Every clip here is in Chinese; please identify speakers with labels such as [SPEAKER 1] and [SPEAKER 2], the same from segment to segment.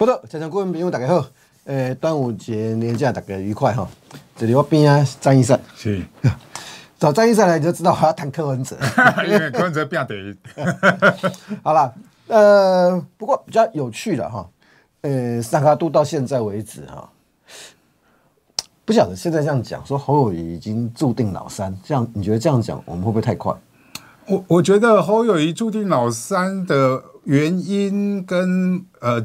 [SPEAKER 1] 不错，常常各位朋友大家好，诶，端午节、年假大家愉快哈！这里我边啊，张医生是，找张医生来你就知道，要谈柯文哲，因为
[SPEAKER 2] 柯文哲变对。好了，
[SPEAKER 1] 呃，不过比较有趣的哈，呃，三卡度到现在为止哈，不晓得现在这样讲说侯友谊已经注定老三，这样你觉得这样讲我们会不会太快？
[SPEAKER 2] 我我觉得侯友谊注定老三的。原因跟呃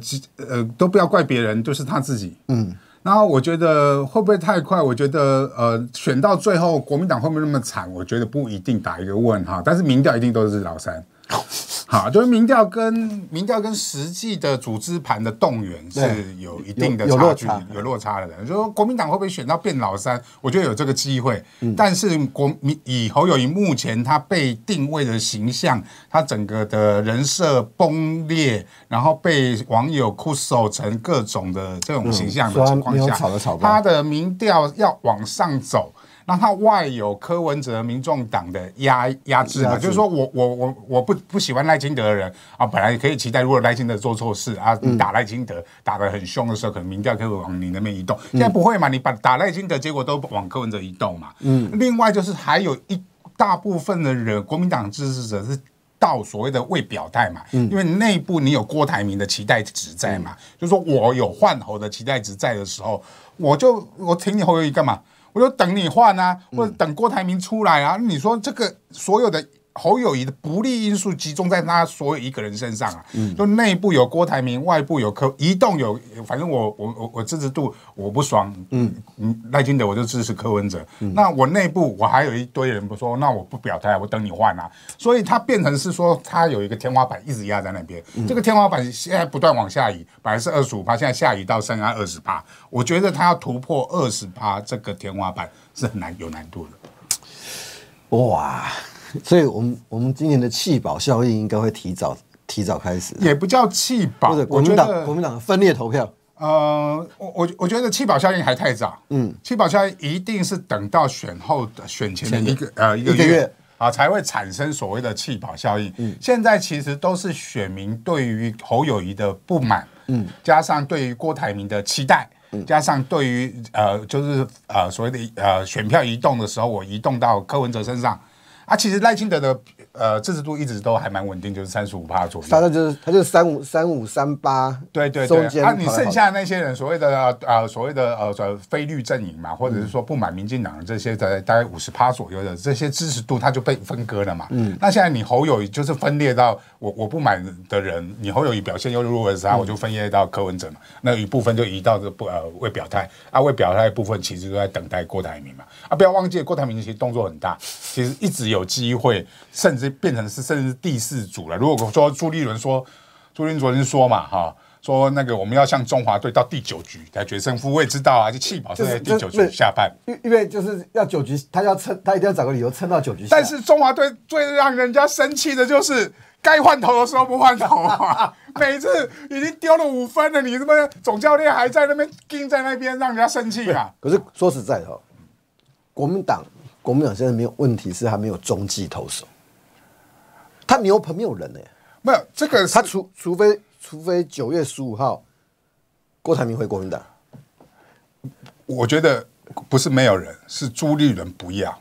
[SPEAKER 2] 呃都不要怪别人，就是他自己。嗯，然后我觉得会不会太快？我觉得呃选到最后国民党会不会那么惨，我觉得不一定打一个问号，但是民调一定都是老三。好，就是民调跟民调跟实际的组织盘的动员是有一定的有落差有落差的。就说国民党会不会选到变老三？我觉得有这个机会。但是国民以侯友谊目前他被定位的形象，他整个的人设崩裂，然后被网友哭守成各种的这种形象的情况下，他的民调要往上走。那他外有柯文哲、民众党的压压制啊，就是说我我我我不不喜欢赖清德的人啊，本来可以期待，如果赖清德做错事啊，你打赖清德打的很凶的时候，可能民调可以往你那边移动，现在不会嘛？你把打赖清德，结果都往柯文哲移动嘛？嗯。另外就是还有一大部分的人，国民党支持者是到所谓的未表态嘛，因为内部你有郭台铭的期待值在嘛，就是说我有换候的期待值在的时候，我就我挺你侯援会干嘛？我就等你换啊，或者等郭台铭出来啊。你说这个所有的。侯友谊的不利因素集中在他所有一个人身上啊，嗯，就内部有郭台铭，外部有科移动有，反正我我我我支持度我不爽，嗯嗯，赖清德我就支持柯文哲，那我内部我还有一堆人不说，那我不表态，我等你换啊，所以他变成是说他有一个天花板一直压在那边，这个天花板现在不断往下移，本来是二十五趴，现在下移到三十二、二十趴，我觉得他要突破二十趴这个天花板是很难有难度
[SPEAKER 1] 的，哇。所以，我们我们今年的弃保效应应该会提早提早开始，也
[SPEAKER 2] 不叫弃保。国民党国民党分裂投票。呃，我我我觉得弃保效应还太早。嗯，弃保效应一定是等到选后的选前的一个呃一个月啊才会产生所谓的弃保效应。嗯，现在其实都是选民对于侯友谊的不满，嗯，加上对于郭台铭的期待，加上对于呃就是呃所谓的呃选票移动的时候，我移动到柯文哲身上。啊，其实赖清德的。呃，支持度一直都还蛮稳定，就是三十五趴左右。反
[SPEAKER 1] 正就是他就是三五三五三八，对对对。那你剩
[SPEAKER 2] 下那些人，所谓的呃所谓的呃非绿阵营嘛，或者是说不满民进党的这些在大概五十趴左右的这些支持度，他就被分割了嘛。嗯。那现在你侯友义就是分裂到我我不满的人，你侯友义表现又如何？候，我就分裂到柯文哲嘛。那一部分就移到这不呃未表态啊，未表态部分其实都在等待郭台铭嘛。啊，不要忘记郭台铭其实动作很大，其实一直有机会，甚至。变成是甚至是第四组了。如果说朱立伦说朱立伦昨天说嘛哈，说那个我们要向中华队到第九局才决胜负，也知道啊，就气保是在第九局下半，因因为就是要九局，他要撑，他一定要找个理由撑到九局。但是中华队最让人家生气的就是该换头的时候不换头啊，每次已经丢了五分了，你他妈总教练还在那边盯在那边，让人家生气啊。
[SPEAKER 1] 可是说实在的，国民党国民党现在没有问题是还没有中继投手。他牛棚没有人呢，没有这个，他除除非除非九月十五号，
[SPEAKER 2] 郭台铭回国民党，我觉得不是没有人，是朱立伦不要。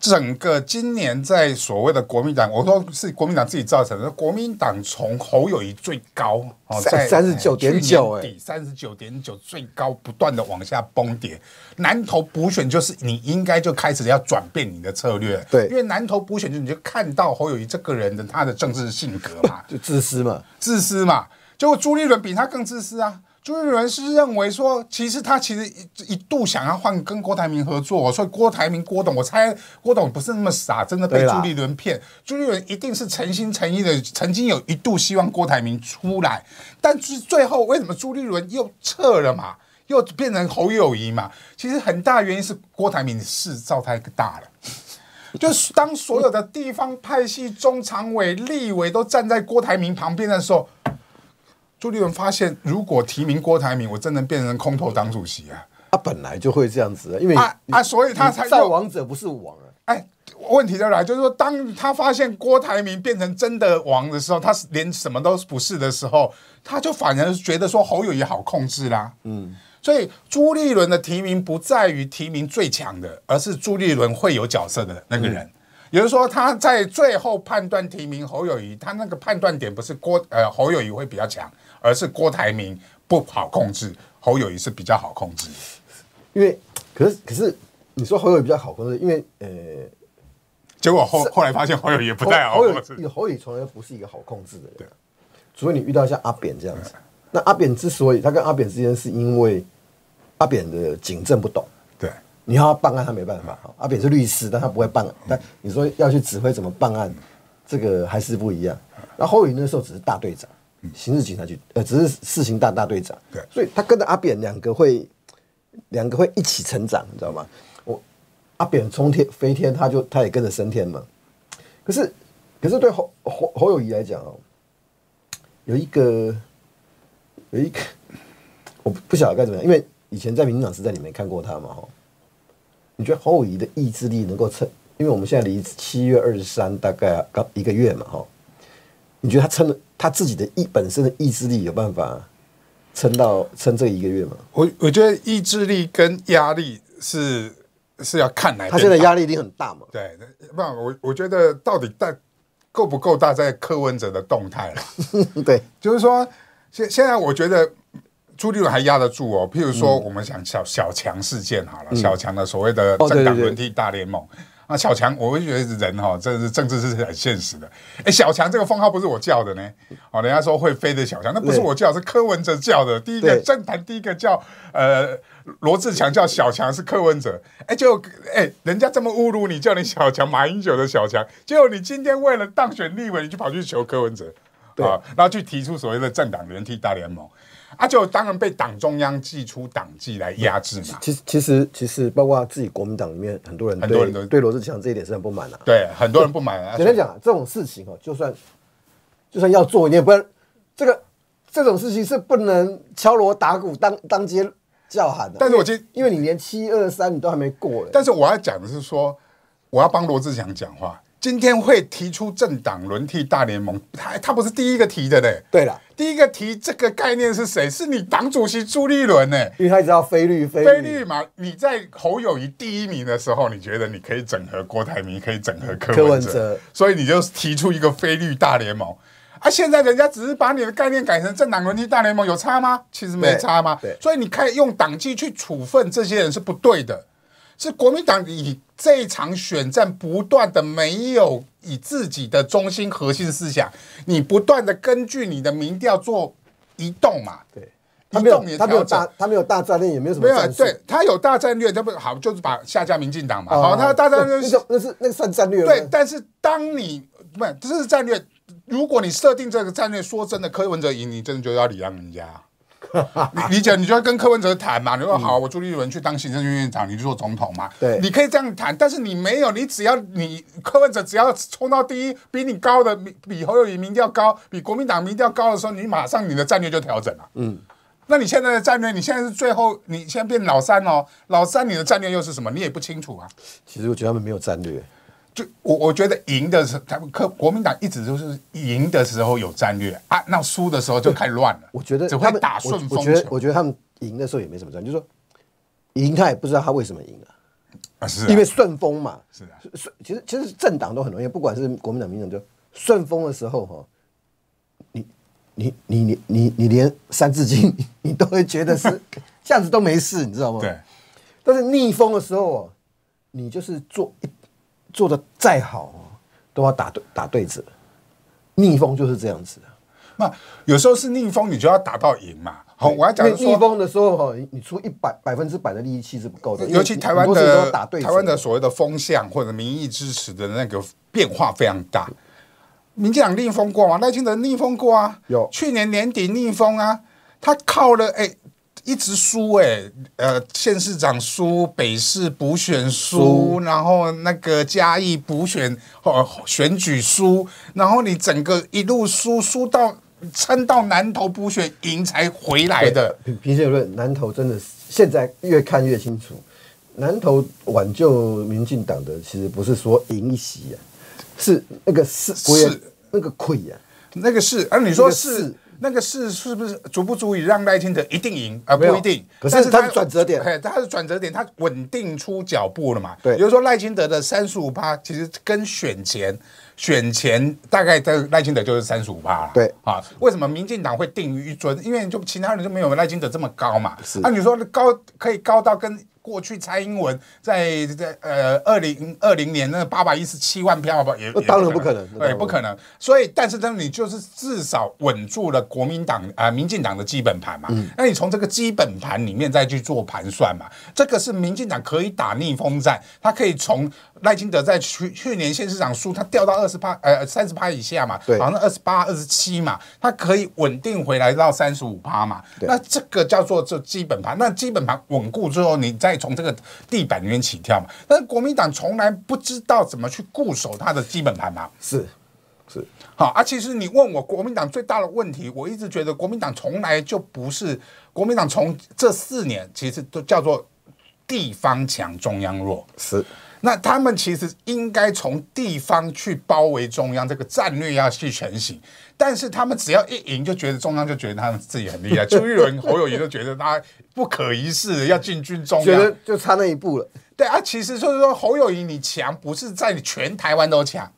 [SPEAKER 2] 整个今年在所谓的国民党，我说是国民党自己造成的。国民党从侯友谊最高哦，在三十九点九底，三十九点九最高，不断的往下崩跌。南投补选就是你应该就开始要转变你的策略，对，因为南投补选就你就看到侯友谊这个人的他的政治性格嘛，就 自私嘛，自私嘛，结果朱立伦比他更自私啊。朱立伦是认为说，其实他其实一度想要换跟郭台铭合作，所以郭台铭郭董，我猜郭董不是那么傻，真的被朱立伦骗。朱立伦一定是诚心诚意的，曾经有一度希望郭台铭出来，但是最后为什么朱立伦又撤了嘛？又变成侯友谊嘛？其实很大原因是郭台铭的事造太大了，就是当所有的地方派系中常委、立委都站在郭台铭旁边的时候。朱立伦发现，如果提名郭台铭，我真的变成空头党主席啊！他本来就会这样子，因为啊啊，所以他才在王者不是王。哎，问题就来，就是说，当他发现郭台铭变成真的王的时候，他连什么都不是的时候，他就反而觉得说侯友谊好控制啦。嗯，所以朱立伦的提名不在于提名最强的，而是朱立伦会有角色的那个人。也就是说，他在最后判断提名侯友谊，他那个判断点不是郭呃侯友谊会比较强。而是郭台铭不好控制，侯友谊是比较好控制。因为，可是可是，你说侯友
[SPEAKER 1] 比较好控制，因为呃，结果后后来发现侯友也不太好控制。侯友从来不是一个好控制的人，对。除非你遇到像阿扁这样子。那阿扁之所以他跟阿扁之间是因为阿扁的警政不懂，对。你要办案他没办法，阿扁是律师，但他不会办案。但你说要去指挥怎么办案，这个还是不一样。那侯友那时候只是大队长。刑事警察局，呃，只是四刑大大队长，对，所以他跟着阿扁两个会，两个会一起成长，你知道吗？我阿扁冲天飞天，他就他也跟着升天嘛。可是，可是对侯侯侯友谊来讲哦，有一个有一个，我不不晓得该怎么样，因为以前在《民进党时代》里面看过他嘛，哈。你觉得侯友谊的意志力能够撑？因为我们现在离七月二十三大概刚一个月嘛，哈。你觉得他撑的他自己的意本身的意志力有办法撑到
[SPEAKER 2] 撑这一个月吗？我我觉得意志力跟压力是是要看来，他现在压力一定很大嘛？对，不，我我觉得到底大够不够大，在柯文哲的动态了。对，就是说现现在我觉得朱立伦还压得住哦。譬如说我们想小小强事件好了，小强的所谓的政党轮替大联盟。那小强，我会觉得人哈，这是政治是很现实的。哎，小强这个封号不是我叫的呢，哦，人家说会飞的小强，那不是我叫，是柯文哲叫的。第一个政党第一个叫呃罗志强叫小强是柯文哲，哎就哎人家这么侮辱你，叫你小强，马英九的小强，结果你今天为了当选立委，你就跑去求柯文哲，啊，然后去提出所谓的政党联替大联盟。啊，就当然被党中央祭出党纪来压
[SPEAKER 1] 制嘛。其实，其实，其实，包括自己国民党里面很多人，很多人都对罗志祥这一点是很不满啊。对，很多人不满啊。简单讲啊，这种事情哦，就算就算要做，你也不能这个这种事情是不能敲锣打鼓当当街叫喊的。但是，我今
[SPEAKER 2] 因为你连七二三你都还没过了。但是我要讲的是说，我要帮罗志祥讲话。今天会提出政党轮替大联盟，他他不是第一个提的嘞。对了。第一个提这个概念是谁？是你党主席朱立伦呢。因为他知道非绿非绿嘛，你在侯友谊第一名的时候，你觉得你可以整合郭台铭，可以整合柯文哲，所以你就提出一个非绿大联盟。啊，现在人家只是把你的概念改成政党轮替大联盟，有差吗？其实没差吗？对，所以你可以用党纪去处分这些人是不对的。是国民党以这一场选战不断的没有以自己的中心核心思想，你不断的根据你的民调做移动嘛？对，他没有他没有大他没有大战略也没有什么没有对他有大战略他不好就是把下架民进党嘛，好他大战略是
[SPEAKER 1] 那是那算战略对，
[SPEAKER 2] 但是当你不这是战略，如果你设定这个战略，说真的，柯文哲赢，你真的觉得要礼让人家 你讲，你就要跟柯文哲谈嘛。你说好，我朱立伦去当行政院院长，你做总统嘛。对，你可以这样谈。但是你没有，你只要你柯文哲只要冲到第一，比你高的比侯友宜民调高，比国民党民调高的时候，你马上你的战略就调整了。嗯，那你现在的战略，你现在是最后，你现在变老三哦。老三，你的战略又是什么？你也不清楚啊。其实我觉得他们没有战略。就我我觉得赢的是他们，克国民党一直就是赢的时候有战略啊，那输的时候就太乱了。我觉得只会打顺风球。我觉
[SPEAKER 1] 得他们赢的时候也没什么战略，就说赢他也不知道他为什么赢啊，是因为顺风嘛。是啊，其实其实政党都很容易，不管是国民党、民党，就顺风的时候哈，你你你你你你连三字经你都会觉得是 这样子都没事，你知道吗？对。但是逆风的时候哦，你
[SPEAKER 2] 就是做一。做的再好都要打对打对子，逆风就是这样子的。那有时候是逆风，你就要打到赢嘛。好，我要讲说逆
[SPEAKER 1] 风的时候哈，你出一百百分之百的力气是不够的。尤其台湾的台湾的
[SPEAKER 2] 所谓的风向或者民意支持的那个变化非常大。民进党逆风过吗？赖清德逆风过啊，有去年年底逆风啊，他靠了哎。一直输哎，呃，县市长输，北市补选输，然后那个嘉义补选哦选举输，然后你整个一路输，输到撑到南投补选赢才回来的。
[SPEAKER 1] 平平心而论，南投真的是现在越看越清楚，南投挽救民进党的其实不是说赢一席啊，是那个是是那个溃呀，
[SPEAKER 2] 那个是哎，你说是。那个是是不是足不足以让赖清德一定赢啊？不一定。可是他的转折点，他是转折点，他稳定出脚步了嘛？对。比如说赖清德的三十五趴，其实跟选前选前大概在赖清德就是三十五趴了。对啊，为什么民进党会定于一尊？因为就其他人就没有赖清德这么高嘛。是。那你说高可以高到跟。过去蔡英文在在呃二零二零年那八百一十七万票吧，也当然不可能，对，不可能。所以，但是呢，你就是至少稳住了国民党啊、民进党的基本盘嘛。那你从这个基本盘里面再去做盘算嘛，这个是民进党可以打逆风战，他可以从赖金德在去去年县市长输，他掉到二十八呃三十八以下嘛，好像二十八二十七嘛，他可以稳定回来到三十五趴嘛。那这个叫做这基本盘，那基本盘稳固之后，你再。从这个地板里面起跳嘛，但是国民党从来不知道怎么去固守他的基本盘嘛。是，是，好啊。其实你问我国民党最大的问题，我一直觉得国民党从来就不是国民党，从这四年其实都叫做地方强，中央弱。是。那他们其实应该从地方去包围中央，这个战略要去全行。但是他们只要一赢，就觉得中央就觉得他们自己很厉害。邱 一伦、侯友谊就觉得他不可一世，要进军中央，觉得就差那一步了。对啊，其实就是说，侯友谊你强不是在全台湾都强。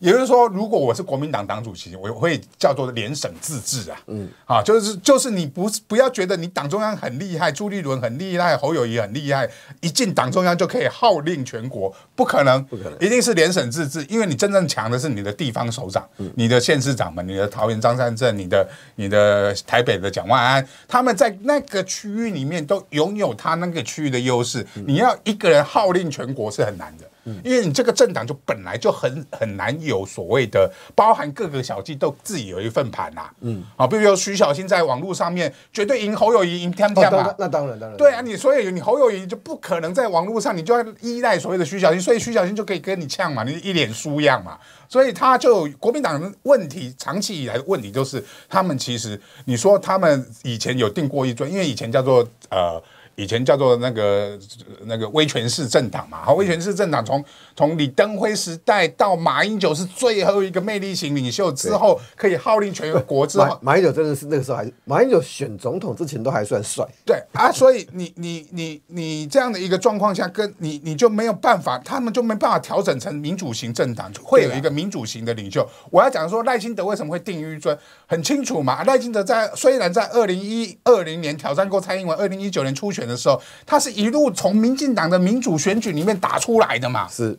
[SPEAKER 2] 也就是说，如果我是国民党党主席，我会叫做联省自治啊，嗯，啊，就是就是你不是不要觉得你党中央很厉害，朱立伦很厉害，侯友谊很厉害，一进党中央就可以号令全国，不可能，不可能，一定是联省自治，因为你真正强的是你的地方首长，你的县市长们，你的桃园张三镇，你的你的台北的蒋万安，他们在那个区域里面都拥有他那个区域的优势，你要一个人号令全国是很难的。因为你这个政党就本来就很很难有所谓的包含各个小计都自己有一份盘呐，嗯，啊，比如说徐小新在网络上面绝对赢侯友谊赢天们嘛，那当然当然，对啊，你所以你侯友谊就不可能在网络上，你就要依赖所谓的徐小新，所以徐小新就可以跟你呛嘛，你一脸输样嘛，所以他就国民党问题长期以来问题就是他们其实你说他们以前有定过一尊，因为以前叫做呃。以前叫做那个那个威权式政党嘛，好，威权式政党从从李登辉时代到马英九是最后一个魅力型领袖之后，可以号令全国之后，
[SPEAKER 1] 马英九真的是那个时候还马英九选总统之前都还算帅。
[SPEAKER 2] 对啊，所以你你你你这样的一个状况下，跟你你就没有办法，他们就没办法调整成民主型政党，会有一个民主型的领袖。我要讲说赖清德为什么会定玉尊，很清楚嘛，赖清德在虽然在二零一二零年挑战过蔡英文，二零一九年初选。的时候，他是一路从民进党的民主选举里面打出来的嘛？是，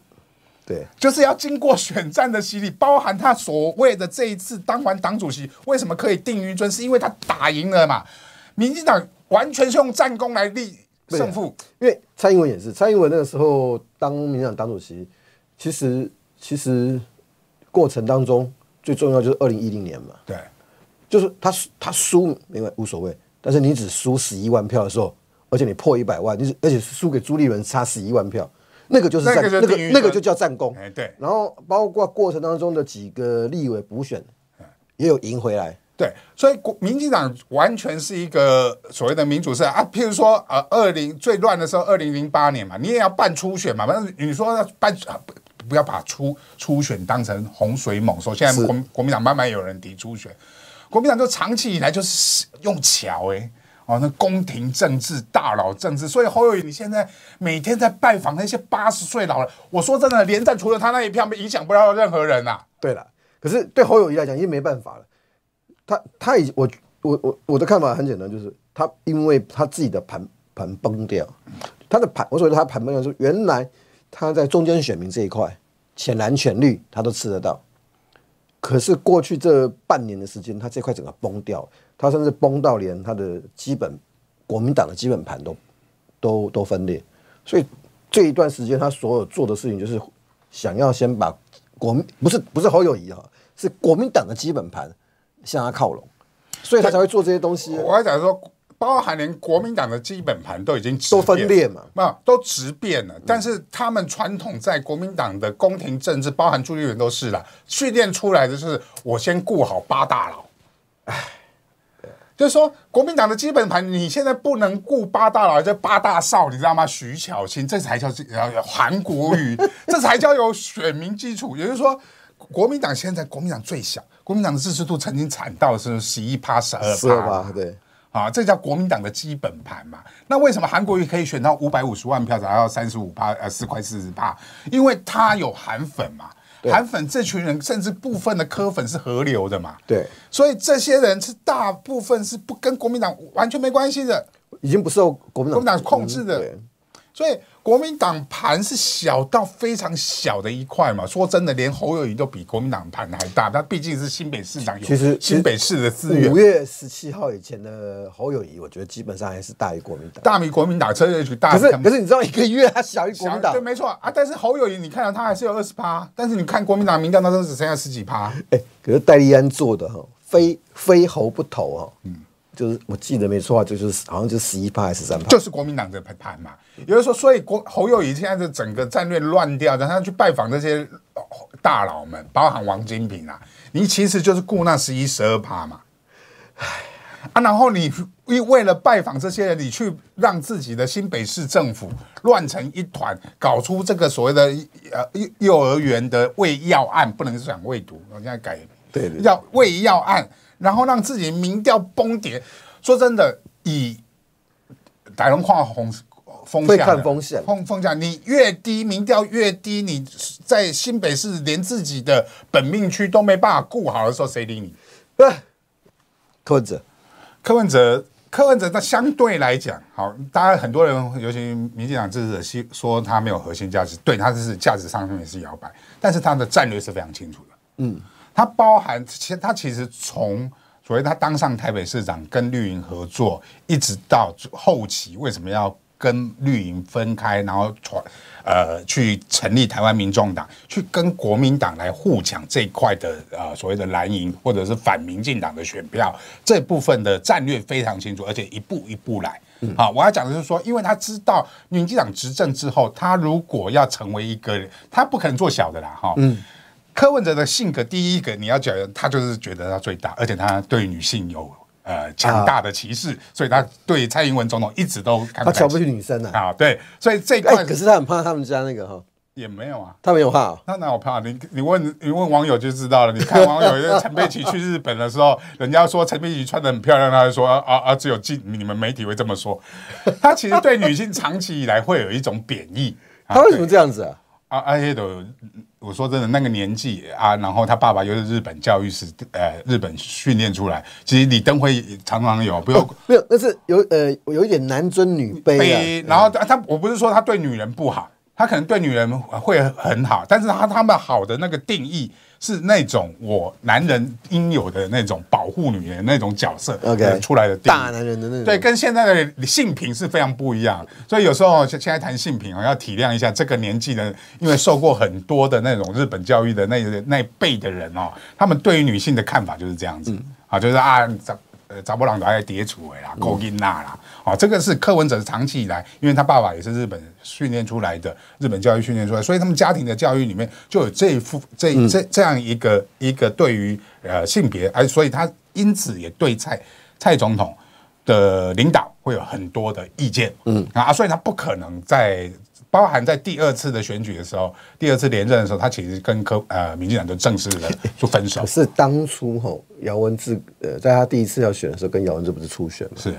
[SPEAKER 2] 对，就是要经过选战的洗礼，包含他所谓的这一次当完党主席，为什么可以定于尊？是因为他打赢了嘛？民进党完全是用战功来立胜负。
[SPEAKER 1] 因为蔡英文也是，蔡英文那个时候当民进党党主席，其实其实过程当中最重要就是二零一零年嘛。对，就是他他输，没无所谓，但是你只输十一万票的时候。而且你破一百万，就是而且是输给朱立伦差十一万票，那个就是战那个那个就叫战功。哎，对。然后包括过程当中的几个立委补选，
[SPEAKER 2] 也有赢回来。对，所以国民党完全是一个所谓的民主社啊。譬如说，呃，二零最乱的时候，二零零八年嘛，你也要办初选嘛。反正你说办，不要把初初选当成洪水猛兽。现在国国民党慢慢有人提初选，国民党就长期以来就是用巧哎。哦，那宫廷政治、大佬政治，所以侯友谊你现在每天在拜访那些八十岁老人。我说真的，连战除了他那一票，没影响不到任何人呐。对了，可是对侯友谊来
[SPEAKER 1] 讲，已经没办法了。他他已我我我我的看法很简单，就是他因为他自己的盘盘崩掉，他的盘，我所谓的他盘崩掉，是原来他在中间选民这一块，浅蓝浅绿他都吃得到，可是过去这半年的时间，他这块整个崩掉。他甚至崩到连他的基本国民党的基本盘都都都分裂，所以这一段时间他所有做的事情就是想要先把国民不是不是侯友谊哈，是国民党
[SPEAKER 2] 的基本盘向他靠拢，所以他才会做这些东西。我讲说包含连国民党的基本盘都已经都分裂了，没有都直变了，但是他们传统在国民党的宫廷政治，包含朱立伦都是了，训练出来的是我先顾好八大佬，就是说，国民党的基本盘，你现在不能顾八大佬，而叫八大少，你知道吗？徐巧芯这才叫叫韩国瑜，这才叫有选民基础。也就是说，国民党现在国民党最小，国民党的支持度曾经惨到是十一趴十二趴。对，啊，这叫国民党的基本盘嘛？那为什么韩国瑜可以选到五百五十万票，达到三十五趴呃四块四十八？因为他有韩粉嘛。韩粉这群人，甚至部分的柯粉是合流的嘛？对，所以这些人是大部分是不跟国民党完全没关系的，已经不受国民党控制的。所以国民党盘是小到非常小的一块嘛？说真的，连侯友谊都比国民党盘还大。他毕竟是新北市长，其实新北市的资源。五月
[SPEAKER 1] 十七号以前的侯友谊，我觉得基本上
[SPEAKER 2] 还是大于国民党。大于国民党，车也许大。可是可是你知道一个月他小于国民党？没错啊，但是侯友谊，你看到他还是有二十趴，但是你看国民党民调那都只剩下十几趴。哎，可是戴
[SPEAKER 1] 丽安做的哈，非非侯不投哈，嗯。就是我记得没错啊，就是好像就是十一趴还是三趴，就
[SPEAKER 2] 是国民党的派盘嘛。有人说，所以国侯友义现在的整个战略乱掉，让他去拜访这些大佬们，包含王金平啊，你其实就是顾那十一十二趴嘛。唉，啊，然后你为了拜访这些人，你去让自己的新北市政府乱成一团，搞出这个所谓的呃幼儿园的喂药案，不能讲喂毒，我现在改对对，要喂药案。然后让自己民调崩跌，说真的，以胆量跨红风向，看风向，风风向，你越低，民调越低，你在新北市连自己的本命区都没办法顾好的时候，谁理你？柯文哲，柯文哲，柯文哲，他相对来讲好，当然很多人，尤其民进党支持者，说他没有核心价值，对他这是价值上面是摇摆，但是他的战略是非常清楚的，嗯。他包含，其实他其实从所谓他当上台北市长跟绿营合作，一直到后期为什么要跟绿营分开，然后传呃去成立台湾民众党，去跟国民党来互抢这一块的呃所谓的蓝营或者是反民进党的选票这部分的战略非常清楚，而且一步一步来。好，我要讲的就是说，因为他知道民进党执政之后，他如果要成为一个，他不可能做小的啦，哈。柯文哲的性格，第一个你要讲，他就是觉得他最大，而且他对女性有呃强大的歧视，所以他对蔡英文总统一直都敢。他瞧不起女生啊？啊，对，所以这块。可是他很怕他们家那个哈？也没有啊，他没有怕。他哪有怕？你你问你问网友就知道了。你看网友，陈佩琪去日本的时候，人家说陈佩琪穿的很漂亮，他就说啊啊啊，只有记你们媒体会这么说。他其实对女性长期以来会有一种贬义。他为什么这样子啊？啊，阿黑都。我说真的，那个年纪啊，然后他爸爸又是日本教育史，呃，日本训练出来。其实李登辉常常有，不有，
[SPEAKER 1] 不有，那是有呃，
[SPEAKER 2] 有一点男尊女卑啊。然后他，我不是说他对女人不好。他可能对女人会很好，但是他他们好的那个定义是那种我男人应有的那种保护女人那种角色，OK 出来的大男人的那种，对，跟现在的性品是非常不一样。所以有时候现在谈性品啊，要体谅一下这个年纪的，因为受过很多的那种日本教育的那那辈的人哦，他们对于女性的看法就是这样子啊，就是啊。呃，扎波朗德还叠除哎啦，高金娜啦，哦，这个是柯文哲长期以来，因为他爸爸也是日本训练出来的，日本教育训练出来，所以他们家庭的教育里面就有这副这这这样一个一个对于呃性别而所以他因此也对蔡蔡总统的领导会有很多的意见，嗯啊，所以他不可能在。包含在第二次的选举的时候，第二次连任的时候，他其实跟科呃民进党就正式的就分手。可是当
[SPEAKER 1] 初吼，姚文智呃，在他第一次要选的时候，跟姚文智不是初选嘛？是。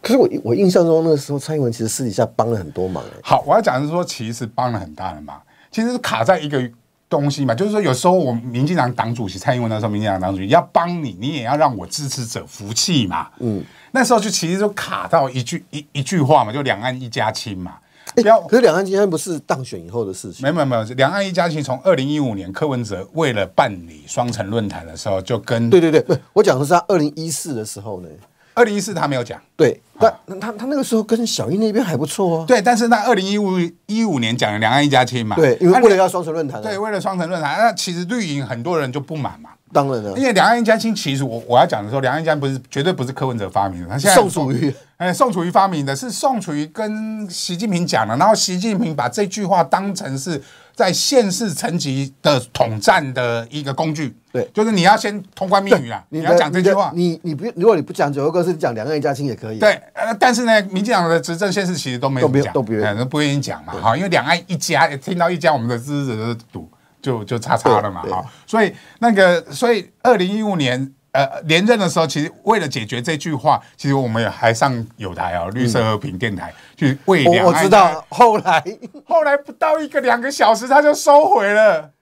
[SPEAKER 2] 可是我我印象中那个时候，蔡英文其实私底下帮了很多忙。好，我要讲是说，其实帮了很大的忙。其实是卡在一个东西嘛，就是说有时候我民进党党主席蔡英文那时候，民进党党主席要帮你，你也要让我支持者服气嘛。嗯，那时候就其实就卡到一句一一句话嘛，就两岸一家亲嘛。不要，可是两岸今天不是当选以后的事情。没有没有，两岸一家亲从二零一五年柯文哲为了办理双城论坛的时候就跟对对对，我讲的是他二零一四的时候呢，二零一四他没有讲。对，他他他那个时候跟小英那边还不错啊。对，但是那二零一五一五年讲两岸一家亲嘛，对，因为为了要双城论坛。对，为了双城论坛，那其实绿营很多人就不满嘛。当然了，因为两岸一家亲，其实我我要讲的候，两岸一家不是绝对不是柯文哲发明的，他现在宋楚瑜哎，宋楚瑜发明的，是宋楚瑜跟习近平讲的，然后习近平把这句话当成是在现市层级的统战的一个工具，对，就是你要先通关密语啦，你要讲这句
[SPEAKER 1] 话，你你不如果你不讲九二共识，讲两岸一家亲也可以，对，
[SPEAKER 2] 呃，但是呢，民进党的执政现实其实都没都不都不愿意讲嘛，好，因为两岸一家听到一家，我们的支持者都堵。就就叉叉了嘛哈，所以那个，所以二零一五年呃连任的时候，其实为了解决这句话，其实我们也还上有台哦，绿色和平电台去为。我我知道，后来 后来不到一个两个小时，他就收回了。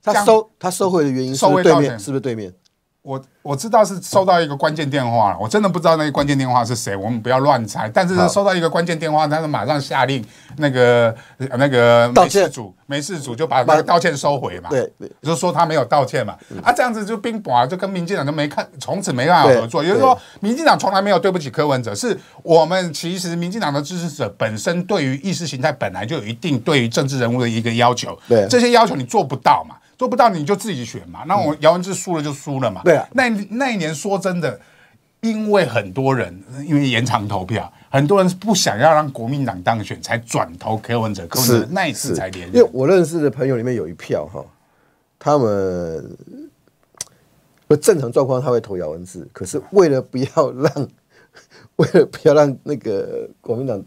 [SPEAKER 2] 他收他收回的原因是对面是不是对面？我我知道是收到一个关键电话，我真的不知道那个关键电话是谁，我们不要乱猜。但是收到一个关键电话，他是马上下令那个那个道歉组，没事组就把那个道歉收回嘛，对，就说他没有道歉嘛。啊，这样子就冰雹就跟民进党就没看，从此没办法合作。也就是说，民进党从来没有对不起柯文哲，是我们其实民进党的支持者本身对于意识形态本来就有一定对于政治人物的一个要求，对这些要求你做不到嘛。做不到你就自己选嘛。那我姚文志输了就输了嘛。对啊。那那一年说真的，因为很多人因为延长投票，很多人不想要让国民党当选，才转投柯文哲。是，那一次才连任。因为
[SPEAKER 1] 我认识的朋友里面有一票哈，他们不正常状况他会投姚文志，可是为了不要让，为了不要让那个国民党。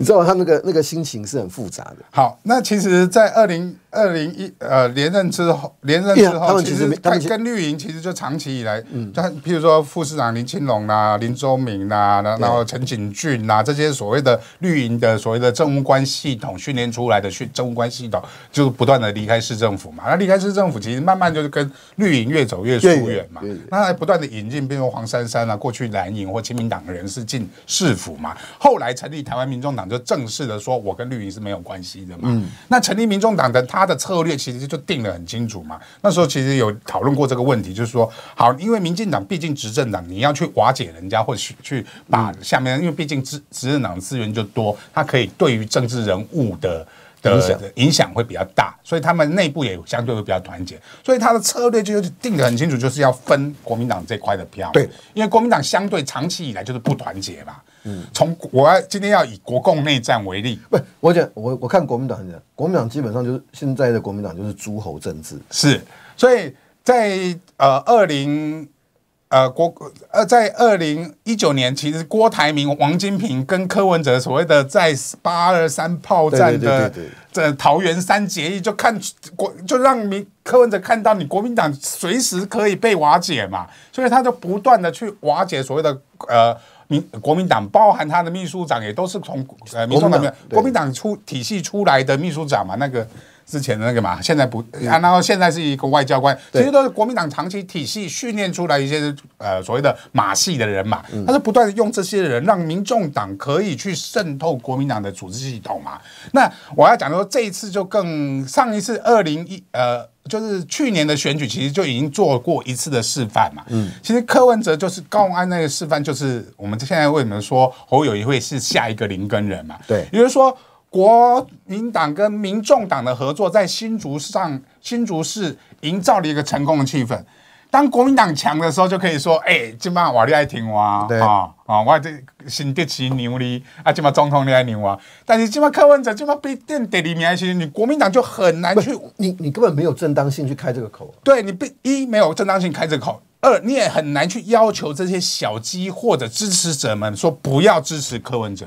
[SPEAKER 1] 你知道他那个那个心情是很复
[SPEAKER 2] 杂的。好，那其实，在二零二零一呃连任之后，连任之后，其实他跟绿营其实就长期以来，嗯，他譬如说副市长林清龙啦、林周明啦，然后陈景峻啦，这些所谓的绿营的所谓的政务官系统训练出来的去政务官系统，就不断的离开市政府嘛。那离开市政府，其实慢慢就是跟绿营越走越疏远嘛。那还不断的引进，比如黄珊珊啊，过去蓝营或亲民党的人士进市府嘛。后来成立台湾民众党。就正式的说，我跟绿营是没有关系的嘛。那成立民众党的他的策略其实就定了很清楚嘛。那时候其实有讨论过这个问题，就是说，好，因为民进党毕竟执政党，你要去瓦解人家，或许去把下面，因为毕竟执执政党资源就多，他可以对于政治人物的。影响会比较大，所以他们内部也相对会比较团结，所以他的策略就是定的很清楚，就是要分国民党这块的票。对，因为国民党相对长期以来就是不团结嘛。嗯，从我今天要以国共内战为例，不，我讲我
[SPEAKER 1] 我看国民党，讲国民党基本上就是现在的国民党就是诸侯政治。是，所以
[SPEAKER 2] 在呃二零。呃，郭呃，在二零一九年，其实郭台铭、王金平跟柯文哲所谓的在八二三炮战的这桃园三结义，就看国就让民柯文哲看到你国民党随时可以被瓦解嘛，所以他就不断的去瓦解所谓的呃民国民党，包含他的秘书长也都是从呃民进党国民党出体系出来的秘书长嘛那个。之前的那个嘛，现在不，然后现在是一个外交官，其实都是国民党长期体系训练出来一些呃所谓的马戏的人嘛，他是不断用这些人让民众党可以去渗透国民党的组织系统嘛。那我要讲说这一次就更上一次二零一呃就是去年的选举，其实就已经做过一次的示范嘛。嗯，其实柯文哲就是高安那个示范，就是我们现在为什么说侯友谊会是下一个林根人嘛？对，就是说。国民党跟民众党的合作在新竹上新竹市营造了一个成功的气氛。当国民党强的时候，就可以说：“哎，今嘛瓦厉害挺哇，啊啊，我这新得骑牛哩啊，今嘛总统你爱牛啊。”但是今嘛柯文哲今嘛被电得里面，爱心，你国民党就很难去，你你根本没有正当性去开这个口。对你被一没有正当性开这个口，二你也很难去要求这些小鸡或者支持者们说不要支持柯文哲。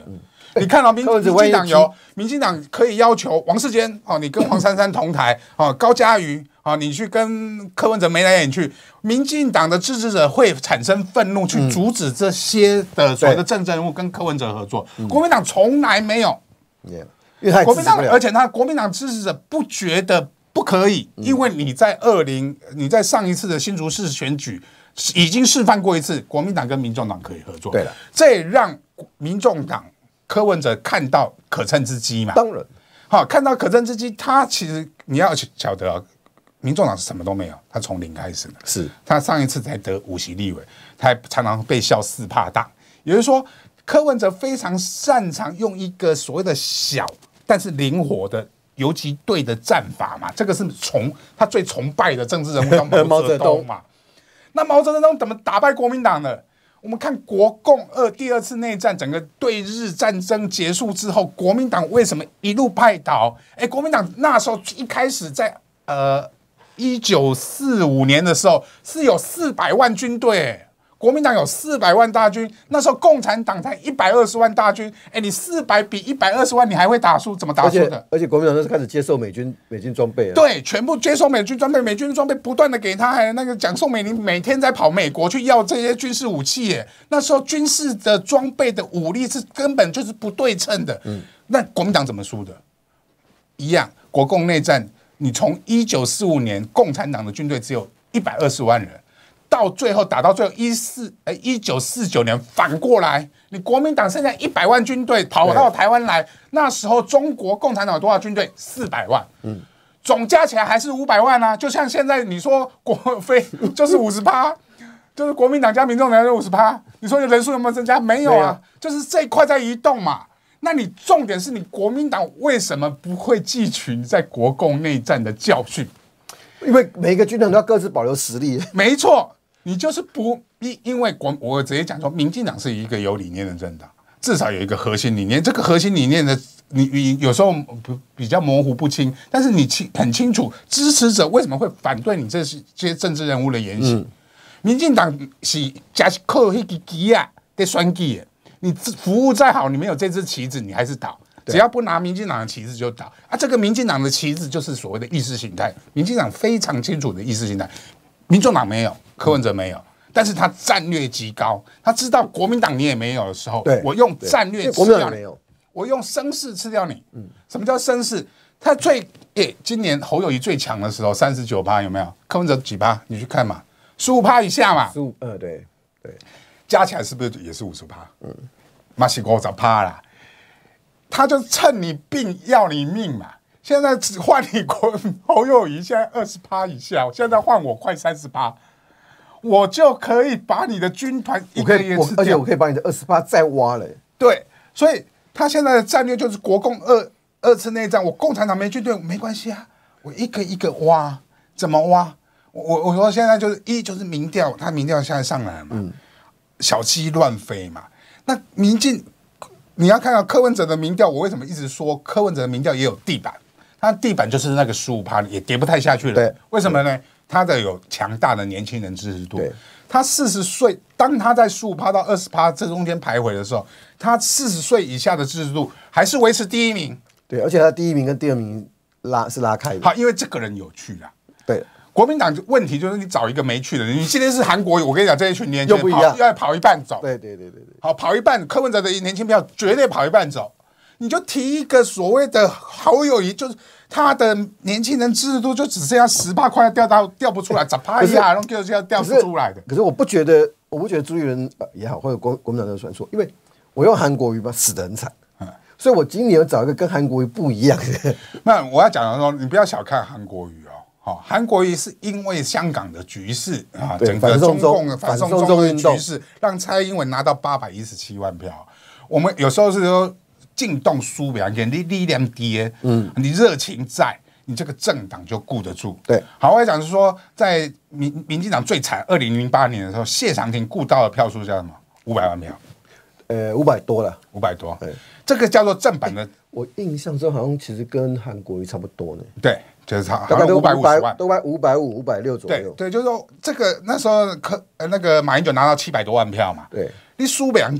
[SPEAKER 2] 你看，民民进党有，民进党可以要求王世坚哦，你跟黄珊珊同台哦，高嘉瑜哦，你去跟柯文哲眉来眼去，民进党的支持者会产生愤怒，去阻止这些的所谓的政治人物跟柯文哲合作。国民党从来没有，
[SPEAKER 1] 国民党，而且
[SPEAKER 2] 他国民党支持者不觉得不可以，因为你在二零，你在上一次的新竹市选举已经示范过一次，国民党跟民众党可以合作。对了，这让民众党。柯文哲看到可趁之机嘛？当然，好看到可趁之机，他其实你要晓得，民众党是什么都没有，他从零开始的。是，他上一次才得五席立委，他还常常被笑四怕大。也就是说，柯文哲非常擅长用一个所谓的小但是灵活的游击队的战法嘛，这个是从他最崇拜的政治人物毛泽东嘛。那毛泽东怎么打败国民党呢？我们看国共二第二次内战，整个对日战争结束之后，国民党为什么一路败逃？哎，国民党那时候一开始在呃，一九四五年的时候是有四百万军队。国民党有四百万大军，那时候共产党才一百二十万大军。哎，你四百比一百二十万，你还会打输？怎么打输的？
[SPEAKER 1] 而且国民党开始接受美军、美军装备了。对，
[SPEAKER 2] 全部接受美军装备，美军装备不断的给他，还有那个蒋宋美龄每天在跑美国去要这些军事武器。耶，那时候军事的装备的武力是根本就是不对称的。嗯，那国民党怎么输的？一样，国共内战，你从一九四五年，共产党的军队只有一百二十万人。到最后打到最后一四哎一九四九年反过来，你国民党剩下一百万军队跑到台湾来，那时候中国共产党有多少军队？四百万，嗯，总加起来还是五百万啊！就像现在你说国非就是五十八，就是国民党加民众党是五十八，你说人数有没有增加？没有啊，就是这一块在移动嘛。那你重点是你国民党为什么不会汲取你在国共内战的教训？因为每个军队都要各自保留实力，没错。你就是不因因为广我直接讲说，民进党是一个有理念的政党，至少有一个核心理念。这个核心理念的你你有时候不比较模糊不清，但是你清很清楚支持者为什么会反对你这些这些政治人物的言行。民进党喜加扣一几几啊的双计，你服务再好，你没有这支旗子，你还是倒。只要不拿民进党的旗子就倒啊！这个民进党的旗子就是所谓的意识形态，民进党非常清楚的意识形态。民众党没有，柯文哲没有，但是他战略极高，他知道国民党你也没有的时候，对，我用战略吃掉你，我用声势吃掉你，嗯，什么叫声势？他最诶，今年侯友谊最强的时候三十九趴有没有？柯文哲几趴？你去看嘛，十五趴以下嘛，十五二，对对，加起来是不是也是五十趴？嗯，马锡我早趴啦，他就趁你病要你命嘛。现在只换你坤侯友谊，现在二十八以下，现在换我快三十八，我就可以把你的军团一个以，个。而且我可以把你的二十八再挖了。对，所以他现在的战略就是国共二二次内战，我共产党没军队没关系啊，我一个一个挖，怎么挖？我我说现在就是一就是民调，他民调现在上来了嘛，小鸡乱飞嘛。那民进，你要看到柯文哲的民调，我为什么一直说柯文哲的民调也有地板？它地板就是那个十五趴，也跌不太下去了。对，为什么呢？他的有强大的年轻人支持度。对，他四十岁，当他在十五趴到二十趴这中间徘徊的时候，他四十岁以下的支持度还是维持第一名。对，而且他第一名跟第二名拉是拉开。好，因为这个人有趣啦。对，国民党问题就是你找一个没去的，人，你今天是韩国。我跟你讲，这一群年轻要跑，要跑一半走。对对对对对。好，跑一半，柯文哲的年轻票绝对跑一半走。你就提一个所谓的好友谊，就是他的年轻人支持度就只剩下十八块，掉到掉不出来，砸趴一下，然后就要掉不出来的。
[SPEAKER 1] 可是我不觉得，我不觉得朱一伦也好，或者国国民党都算错，因为，我用韩国语吧，死的很惨，所以我今年要找一个跟韩国语不一样的。
[SPEAKER 2] 那 我要讲的说，你不要小看韩国语哦，好，韩国语是因为香港的局势啊，整个中共的反送中运局势，让蔡英文拿到八百一十七万票。我们有时候是说。进动输比较你力力量低嗯，你热情在，你这个政党就顾得住。对，好，我来讲是说，在民民进党最惨二零零八年的时候，谢长廷顾到的票数叫什么？五百万票。
[SPEAKER 1] 呃，五百多了，五百多。对，
[SPEAKER 2] 这个叫做正版的。我
[SPEAKER 1] 印象中好像其实跟
[SPEAKER 2] 韩国瑜差不多呢。对，就
[SPEAKER 1] 是差，大概五百十万，五百五百五、五百六左右。对，
[SPEAKER 2] 对，就是说这个那时候可呃那个马英九拿到七百多万票嘛。对，你输比较你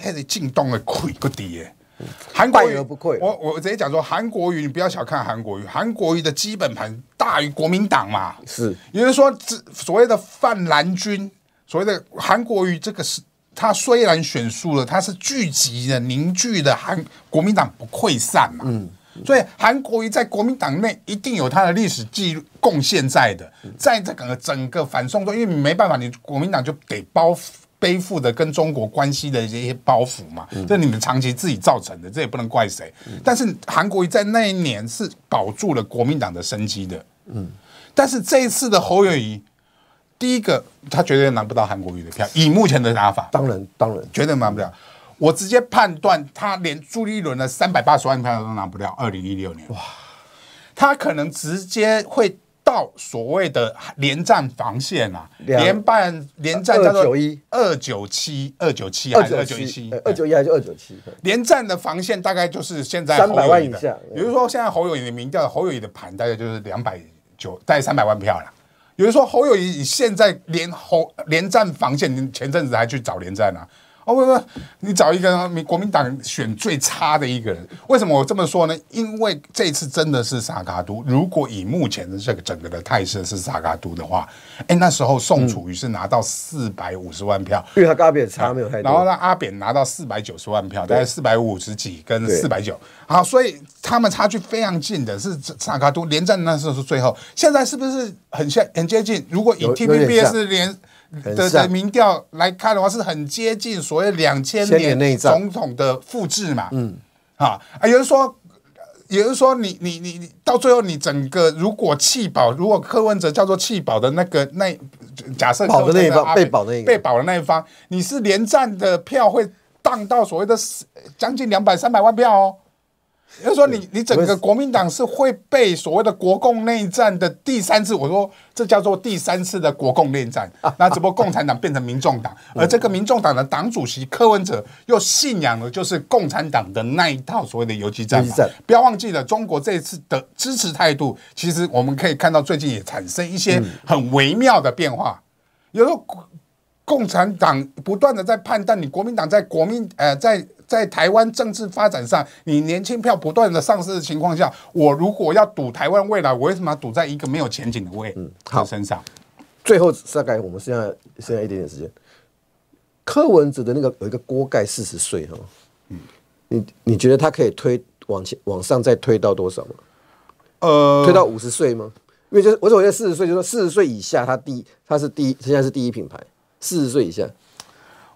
[SPEAKER 2] 还得进洞的亏个低耶。韩国语，我我直接讲说，韩国语你不要小看韩国语，韩国语的基本盘大于国民党嘛。是，也就是说所谓的泛蓝军，所谓的韩国语，这个是它虽然选输了，它是聚集的、凝聚的，韩国民党不溃散嘛。嗯。所以韩国瑜在国民党内一定有他的历史记录贡献在的，在这个整个反送中，因为没办法，你国民党就得包袱。背负的跟中国关系的这些包袱嘛，这你们长期自己造成的，这也不能怪谁。但是韩国瑜在那一年是保住了国民党的生机的。嗯，但是这一次的侯友宜，第一个他绝对拿不到韩国瑜的票，以目前的打法，当然当然绝对拿不了。我直接判断他连朱立伦的三百八十万票都拿不了，二零一六年，哇，他可能直接会。到所谓的连战防线啊，连败连战叫做二九一、二九七、二九七还是二九一七？二九一还是二九七？连战的防线大概就是现在三百万以下。比如说，现在侯友谊的民调，侯友谊的盘大概就是两百九，大概三百万票了。比如说侯友谊现在连侯连战防线，前阵子还去找连战呢。哦不不，你找一个民国民党选最差的一个人，为什么我这么说呢？因为这次真的是萨卡都。如果以目前的这个整个的态势是萨卡都的话，哎，那时候宋楚瑜是拿到四百五十万票，因为他阿扁差没有太多，然后呢，阿扁拿到四百九十万票，大概四百五十几跟四百九，好，所以他们差距非常近的，是萨卡都连战那时候是最后，现在是不是很像很接近？如果以 TPBS 连。的的民调来看的话，是很接近所谓两千年内总统的复制嘛。嗯，啊，也就是说，就是说，你你你你到最后，你整个如果弃保，如果柯文哲叫做弃保的那个那假设保的那一方被保的那一被保的那一方，你是连战的票会荡到所谓的将近两百三百万票哦。就说你，你整个国民党是会被所谓的国共内战的第三次，我说这叫做第三次的国共内战。那只不过共产党变成民众党，而这个民众党的党主席柯文哲又信仰了就是共产党的那一套所谓的游击战。不要忘记了，中国这一次的支持态度，其实我们可以看到最近也产生一些很微妙的变化。有时候共产党不断的在判断你国民党在国民，呃，在。在台湾政治发展上，你年轻票不断的上市的情况下，我如果要赌台湾未来，我为什么要赌在一个没有前景的位身上？最后大概我们剩下剩下一点点时间。柯文哲的那个有一个锅盖
[SPEAKER 1] 四十岁哈，嗯，你你觉得他可以推往前往上再推到多少吗？呃，推到五十岁吗？因为就是我说我觉四十岁，就说四十岁以下，他第
[SPEAKER 2] 他是第一，现在是第一品牌。四十岁以下，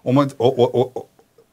[SPEAKER 2] 我们我我我我。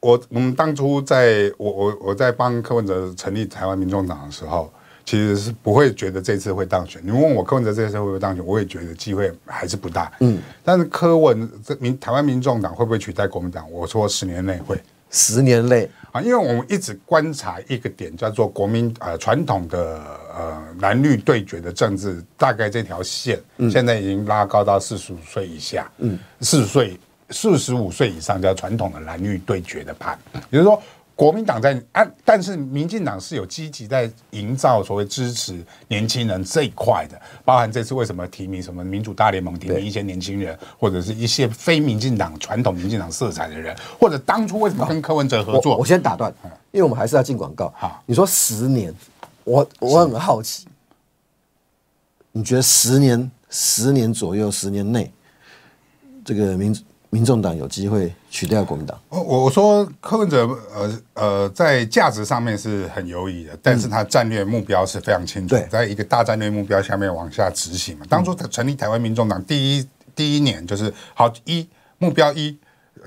[SPEAKER 2] 我我们当初在我我我在帮柯文哲成立台湾民众党的时候，其实是不会觉得这次会当选。你问我柯文哲这次会不会当选，我也觉得机会还是不大。嗯，但是柯文这民台湾民众党会不会取代国民党？我说十年内会。十年内啊，因为我们一直观察一个点，叫做国民呃传统的呃蓝绿对决的政治，大概这条线现在已经拉高到四十五岁以下，嗯，四十岁。四十五岁以上叫传统的蓝绿对决的盘，也就是说国民党在啊，但是民进党是有积极在营造所谓支持年轻人这一块的，包含这次为什么提名什么民主大联盟提名一些年轻人，或者是一些非民进党传统民进党色彩的人，或者当初为什么跟柯文哲合作？我先打断，因为我们还是要进广告。你说十年，我我
[SPEAKER 1] 很好奇，你觉得十年、十年左右、十年内这个民？主？民众党有机会取代国民党。
[SPEAKER 2] 我我说柯文哲，呃呃，在价值上面是很犹疑的，但是他战略目标是非常清楚，在一个大战略目标下面往下执行嘛。当初他成立台湾民众党第一第一年就是好一目标一，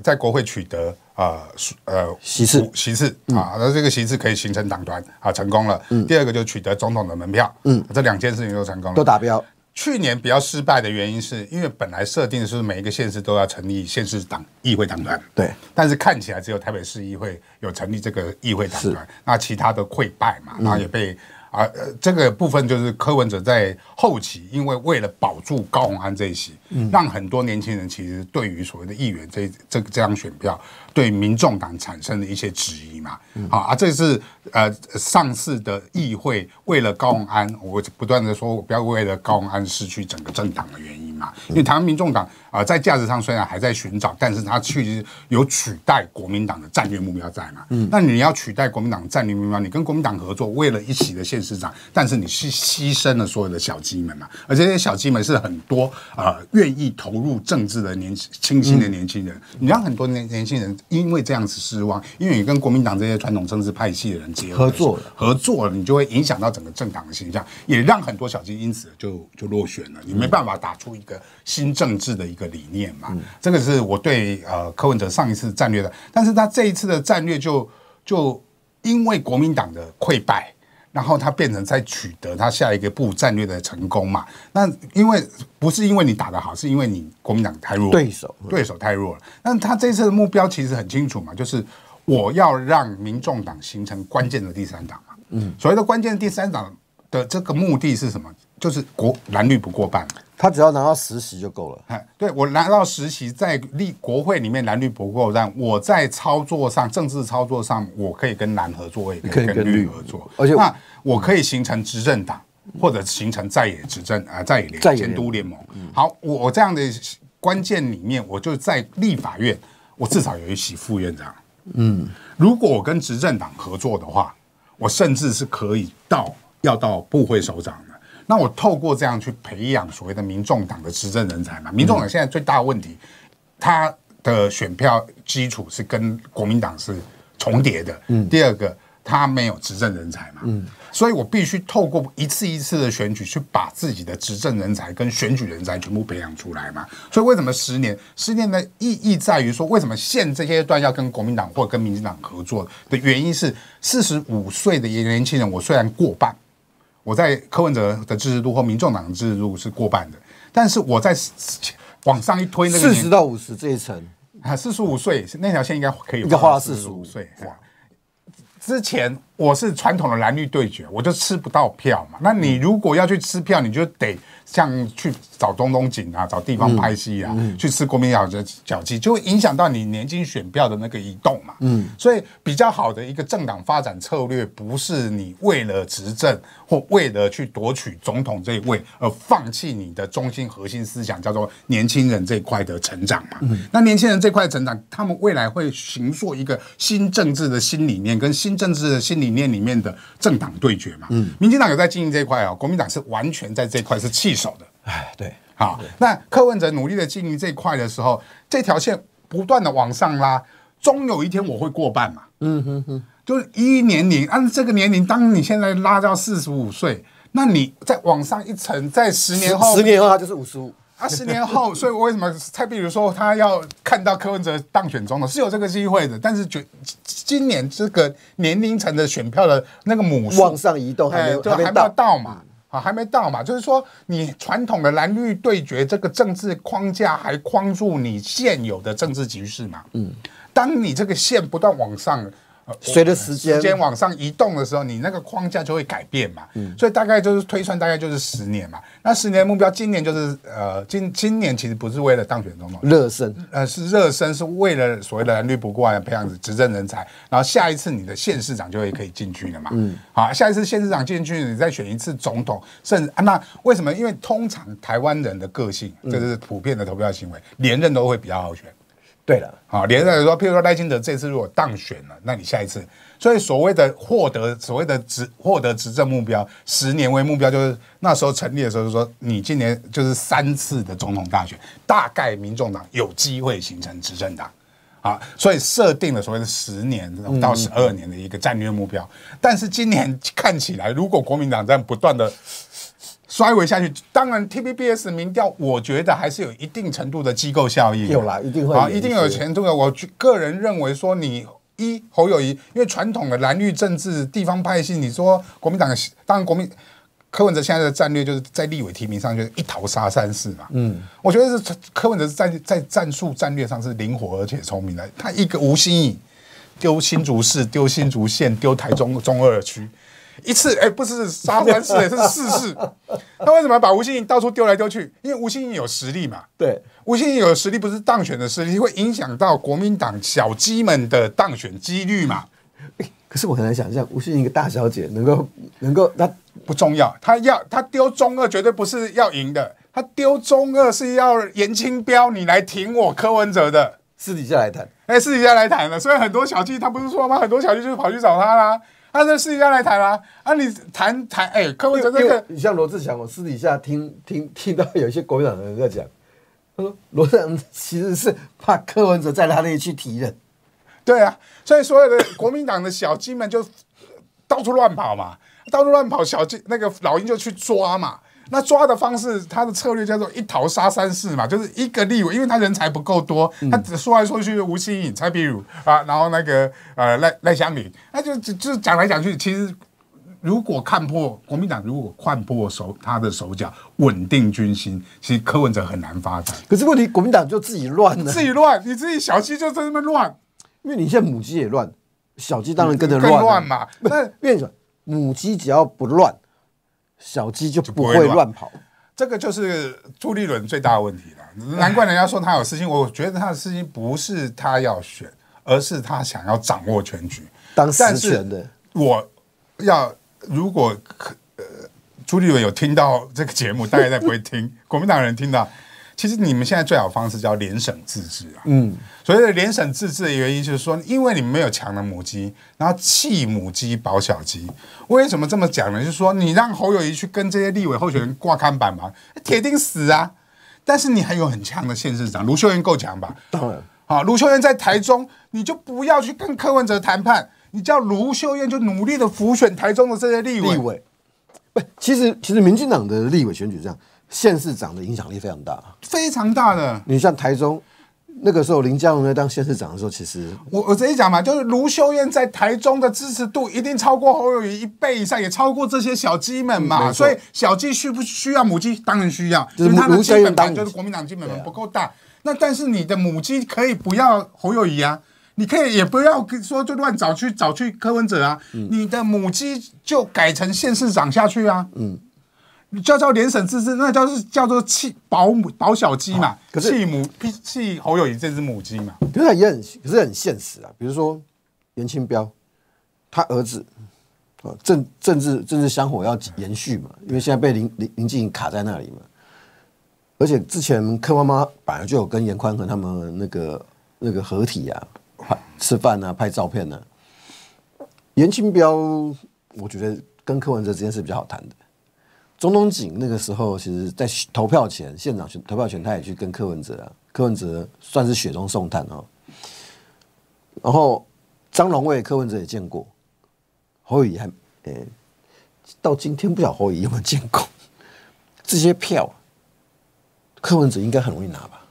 [SPEAKER 2] 在国会取得呃呃席次席次啊，那这个席次可以形成党团啊，成功了。第二个就取得总统的门票，嗯，这两件事情都成功了，都达标。去年比较失败的原因，是因为本来设定是每一个县市都要成立县市党议会党团，对。但是看起来只有台北市议会有成立这个议会党团，那其他的溃败嘛，然后也被啊，这个部分就是柯文哲在后期，因为为了保住高虹安这一席。让很多年轻人其实对于所谓的议员这这这张选票，对民众党产生了一些质疑嘛。好，啊，这是呃上次的议会为了高宏安，我不断的说，不要为了高宏安失去整个政党的原因嘛。因为台湾民众党啊，在价值上虽然还在寻找，但是他确实有取代国民党的战略目标在嘛。嗯，那你要取代国民党战略目标，你跟国民党合作，为了一起的县市长，但是你是牺牲了所有的小鸡们嘛。而且这些小鸡们是很多啊。愿意投入政治的年轻心的年轻人，你让很多年年轻人因为这样子失望，因为你跟国民党这些传统政治派系的人合作合作，你就会影响到整个政党的形象，也让很多小弟因此就就落选了，你没办法打出一个新政治的一个理念嘛。这个是我对呃柯文哲上一次战略的，但是他这一次的战略就就因为国民党的溃败。然后他变成在取得他下一个步战略的成功嘛？那因为不是因为你打得好，是因为你国民党太弱，对手对手太弱了。那他这次的目标其实很清楚嘛，就是我要让民众党形成关键的第三党嘛。嗯，所谓的关键的第三党的这个目的是什么？就是国蓝绿不过半。他只要拿到实习就够了。哎，对我拿到实习，在立国会里面蓝绿不够，但我在操作上，政治操作上，我可以跟蓝合作，也可以跟绿合作。而且，那我可以形成执政党，或者形成在野执政啊，在野监督联盟。好，我我这样的关键里面，我就在立法院，我至少有一席副院长。嗯，如果我跟执政党合作的话，我甚至是可以到要到部会首长。那我透过这样去培养所谓的民众党的执政人才嘛？民众党现在最大的问题，他的选票基础是跟国民党是重叠的。嗯，第二个，他没有执政人才嘛？嗯，所以我必须透过一次一次的选举去把自己的执政人才跟选举人才全部培养出来嘛。所以为什么十年十年的意义在于说，为什么现这些段要跟国民党或跟民进党合作的原因是，四十五岁的年轻人我虽然过半。我在柯文哲的支持度和民众党的支持度是过半的，但是我在往上一推，那个四十到五十这一层啊，四十五岁那条线应该可以，应该画到四十五岁。之前。我是传统的蓝绿对决，我就吃不到票嘛。那你如果要去吃票，你就得像去找东东京啊，找地方拍戏啊，去吃国民党的脚鸡，就会影响到你年轻选票的那个移动嘛。嗯，所以比较好的一个政党发展策略，不是你为了执政或为了去夺取总统这一位而放弃你的中心核心思想，叫做年轻人这一块的成长嘛。嗯，那年轻人这块成长，他们未来会形塑一个新政治的新理念跟新政治的新理。理念里面的政党对决嘛，嗯，民进党有在经营这一块哦，国民党是完全在这块是弃守的，哎，对，好，那柯文哲努力的经营这一块的时候，这条线不断的往上拉，终有一天我会过半嘛，嗯哼哼，就是一年龄按这个年龄，当你现在拉到四十五岁，那你再往上一层，在十年后，十年后就是
[SPEAKER 1] 五十五。啊，十年后，
[SPEAKER 2] 所以为什么？他比如说，他要看到柯文哲当选中的，是有这个机会的。但是，今今年这个年龄层的选票的那个母数往上移动，还没有，还没有到嘛？啊，还没到嘛？就是说，你传统的蓝绿对决这个政治框架还框住你现有的政治局势嘛？嗯，当你这个线不断往上。随着时间往上移动的时候，你那个框架就会改变嘛，所以大概就是推算，大概就是十年嘛。那十年目标，今年就是呃，今今年其实不是为了当选总统热身，呃，是热身是为了所谓的蓝绿不来培养执政人才。然后下一次你的县市长就会可以进去了嘛，嗯，好，下一次县市长进去，你再选一次总统，甚至那为什么？因为通常台湾人的个性，这是普遍的投票行为，连任都会比较好选。对了，好，连战说，譬如说赖清德这次如果当选了，那你下一次，所以所谓的获得所谓的执获得执政目标，十年为目标，就是那时候成立的时候就说，你今年就是三次的总统大选，大概民众党有机会形成执政党，好，所以设定了所谓的十年到十二年的一个战略目标，但是今年看起来，如果国民党在不断的。衰尾下去，当然 t b b s 民调，我觉得还是有一定程度的机构效应，有了一定会，啊，一定有程度的。我个人认为说，你一侯友谊，因为传统的蓝绿政治、地方派系，你说国民党，当然国民柯文哲现在的战略就是在立委提名上就是一淘杀三市嘛。嗯，我觉得是柯文哲是在战术战略上是灵活而且聪明的。他一个吴心颖丢新竹市，丢新竹县，丢台中中二区。一次哎，不是杀三次哎，是四次。他为什么把吴欣颖到处丢来丢去？因为吴欣颖有实力嘛。对，吴欣颖有实力，不是当选的实力，会影响到国民党小鸡们的当选几率嘛？可是我很难想象吴欣颖一个大小姐能够能够，那不重要，她要她丢中二绝对不是要赢的，她丢中二是要严清标你来挺我，柯文哲的私底下来谈。哎，私底下来谈了，所以很多小鸡他不是说吗？很多小鸡就跑去找他啦。他这私底下来谈啊，啊，你谈谈哎，柯文哲这个，
[SPEAKER 1] 你像罗志祥，我私底下听听听到有些国民党人在讲，
[SPEAKER 2] 他说罗志祥其实是怕柯文哲在他那里去提人，对啊，所以所有的国民党的小鸡们就到处乱跑嘛，到处乱跑，小鸡那个老鹰就去抓嘛。那抓的方式，他的策略叫做“一淘杀三世”嘛，就是一个例，因为他人才不够多，他只说来说去吴兴颖、蔡碧如啊，然后那个呃赖赖香林，那就就是讲来讲去，其实如果看破国民党，如果看破手他的手脚，稳定军心，其实柯文哲很难发展。可是问题，国民党就自己乱了，自己乱，你自己小鸡就在那边乱，因为你现在母鸡也乱，
[SPEAKER 1] 小鸡当然跟着乱嘛。那院长，母鸡只要不乱。小鸡就不会乱跑，
[SPEAKER 2] 这个就是朱立伦最大的问题了。难怪人家说他有私心，我觉得他的私心不是他要选，而是他想要掌握全局。当实权的，我要如果呃，朱立伦有听到这个节目，大概再不会听 国民党人听到。其实你们现在最好方式叫联省自治啊，嗯，所的联省自治的原因就是说，因为你们没有强的母鸡，然后弃母鸡保小鸡。为什么这么讲呢？就是说，你让侯友谊去跟这些立委候选人挂看板嘛，铁定死啊。但是你还有很强的现市长卢秀燕够强吧？当然，好，卢秀燕在台中，你就不要去跟柯文哲谈判，你叫卢秀燕就努力的浮选台中的这些立委。
[SPEAKER 1] 不，其实其实民进党的立委选举这样。县市长的影响力非常大，非常大的。你像台中那个时候，林佳龙在当县市长的时候，其实
[SPEAKER 2] 我我直接讲嘛，就是卢修燕在台中的支持度一定超过侯友谊一倍以上，也超过这些小鸡们嘛。所以小鸡需不需要母鸡？当然需要，因为他的基本盘就是国民党基本盘不够大。那但是你的母鸡可以不要侯友谊啊，你可以也不要说就乱找去找去柯文哲啊，你的母鸡就改成县市长下去啊。嗯。叫叫连省自治，那叫是叫做弃保姆保小鸡嘛，弃母弃侯友谊这只母鸡嘛。可是也很可是很现实啊，比如说
[SPEAKER 1] 严清标，他儿子啊政政治政治香火要延续嘛，因为现在被林林林静颖卡在那里嘛。而且之前柯妈妈本来就有跟严宽和他们那个那个合体啊，吃饭啊拍照片呢。严清标，我觉得跟柯文哲之间是比较好谈的。中东井那个时候，其实在投票前，县长投票前，他也去跟柯文哲，柯文哲算是雪中送炭哦。然后张龙卫柯文哲也见过，侯宇还诶，到今天不晓得侯宇有没有见过这些票，柯文哲应该很容易拿吧？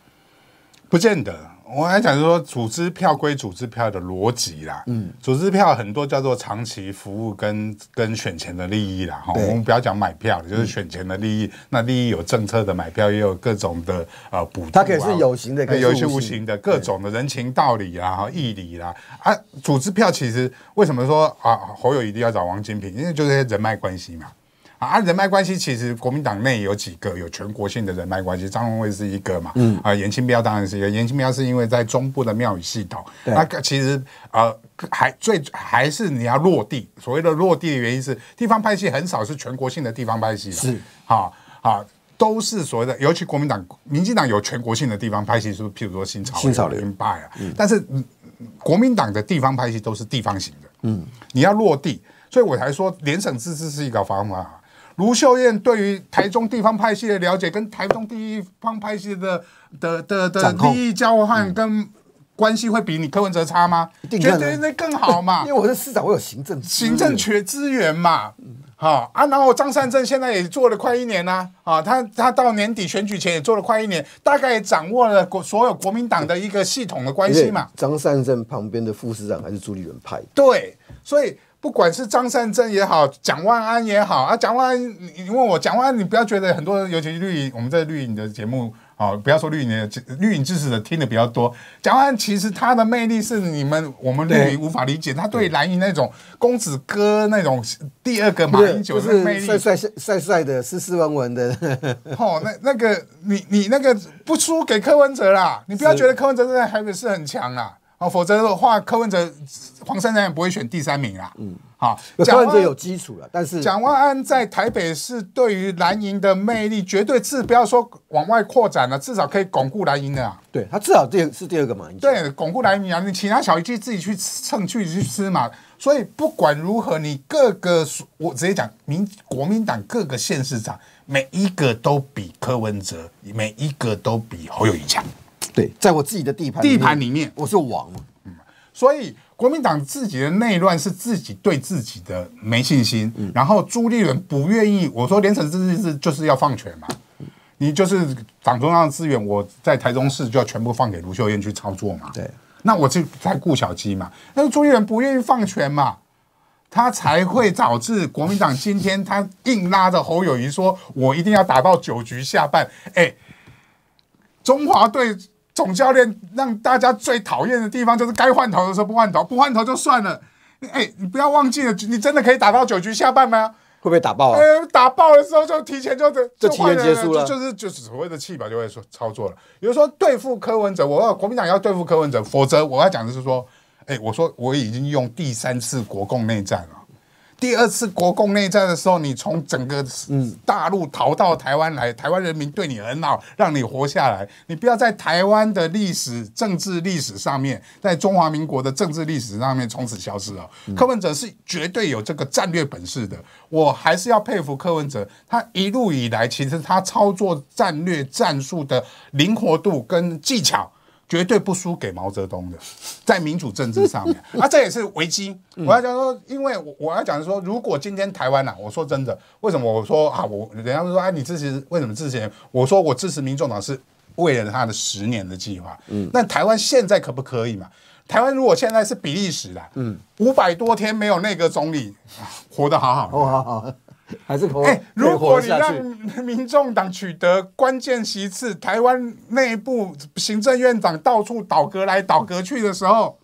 [SPEAKER 2] 不见得。我还讲说，组织票归组织票的逻辑啦，嗯，组织票很多叫做长期服务跟跟选前的利益啦，哈，我们不要讲买票，就是选前的利益，那利益有政策的买票，也有各种的呃补助啊，它可以是有形的，有一些无形的各种的人情道理啦、义理啦，啊，组织票其实为什么说啊，侯友一定要找王金平，因为就是人脉关系嘛。啊，人脉关系其实国民党内有几个有全国性的人脉关系，张荣惠是一个嘛，嗯，啊，严清标当然是一个，严清标是因为在中部的庙宇系统，那其实呃，还最还是你要落地，所谓的落地的原因是地方拍戏很少是全国性的地方拍戏，是啊啊，都是所谓的，尤其国民党、民进党有全国性的地方拍戏，是不是？譬如说新潮新潮流已经败但是国民党的地方拍戏都是地方型的，嗯，你要落地，所以我才说联省自治是一个方法。卢秀燕对于台中地方派系的了解，跟台中地方派系的的的的利益交换跟关系会比你柯文哲差吗？绝对那更好嘛，因为我是市长，我有行政，行政缺资源嘛。好啊，然后张善政现在也做了快一年呐，啊，他他到年底选举前也做了快一年，大概掌握了国所有国民党的一个系统的关系嘛。
[SPEAKER 1] 张善政旁边的副市长还是朱立伦
[SPEAKER 2] 派对，所以。不管是张善政也好，蒋万安也好啊，蒋万安，你问我蒋万安，你不要觉得很多人，尤其绿，我们在绿营的节目啊，不要说绿营的绿营支持者听的比较多。蒋万安其实他的魅力是你们我们绿营无法理解，他对蓝营那种公子哥那种第二个马英九是魅力，帅帅帅帅
[SPEAKER 1] 的，斯斯文文的。哦，
[SPEAKER 2] 那那个你你那个不输给柯文哲啦，你不要觉得柯文哲在台北是很强啦。哦，否则的话，柯文哲、黄珊珊也不会选第三名啦。嗯，好，柯文哲有基础了，但是蒋万安在台北是对于蓝营的魅力绝对，不要说往外扩展了，至少可以巩固蓝营的啊。对他至少这是第二个嘛？对，巩固蓝营啊！你其他小区自己去蹭去，去吃嘛。所以不管如何，你各个我直接讲民国民党各个县市长，每一个都比柯文哲，每一个都比侯友宜强。对，在我自己的地盘，地盘里面我是王，所以国民党自己的内乱是自己对自己的没信心。然后朱立伦不愿意，我说连城自治是就是要放权嘛，你就是党中央的资源，我在台中市就要全部放给卢秀燕去操作嘛。对，那我就在顾小鸡嘛。但是朱立伦不愿意放权嘛，他才会导致国民党今天他硬拉着侯友谊说，我一定要打到九局下半。哎，中华队。总教练让大家最讨厌的地方就是该换头的时候不换头，不换头就算了。哎，你不要忘记了，你真的可以打到九局下半吗？会不会打爆啊？哎，打爆的时候就提前就就提前结束了，就是就是所谓的气吧，就会说操作了。比如说对付柯文哲，我要国民党要对付柯文哲，否则我要讲的是说，哎，我说我已经用第三次国共内战了。第二次国共内战的时候，你从整个大陆逃到台湾来，台湾人民对你很好，让你活下来。你不要在台湾的历史、政治历史上面，在中华民国的政治历史上面从此消失了。柯文哲是绝对有这个战略本事的，我还是要佩服柯文哲。他一路以来，其实他操作战略战术的灵活度跟技巧。绝对不输给毛泽东的，在民主政治上面啊，这也是危机。我要讲说，因为我要讲说，如果今天台湾呢，我说真的，为什么我说啊，我人家说啊，你支持为什么支持？我说我支持民众党是为了他的十年的计划。嗯，那台湾现在可不可以嘛？台湾如果现在是比利时的，嗯，五百多天没有内阁总理，活得好好，好好。还是哎，如果你让民众党取得关键席次，台湾内部行政院长到处倒戈来倒戈去的时候，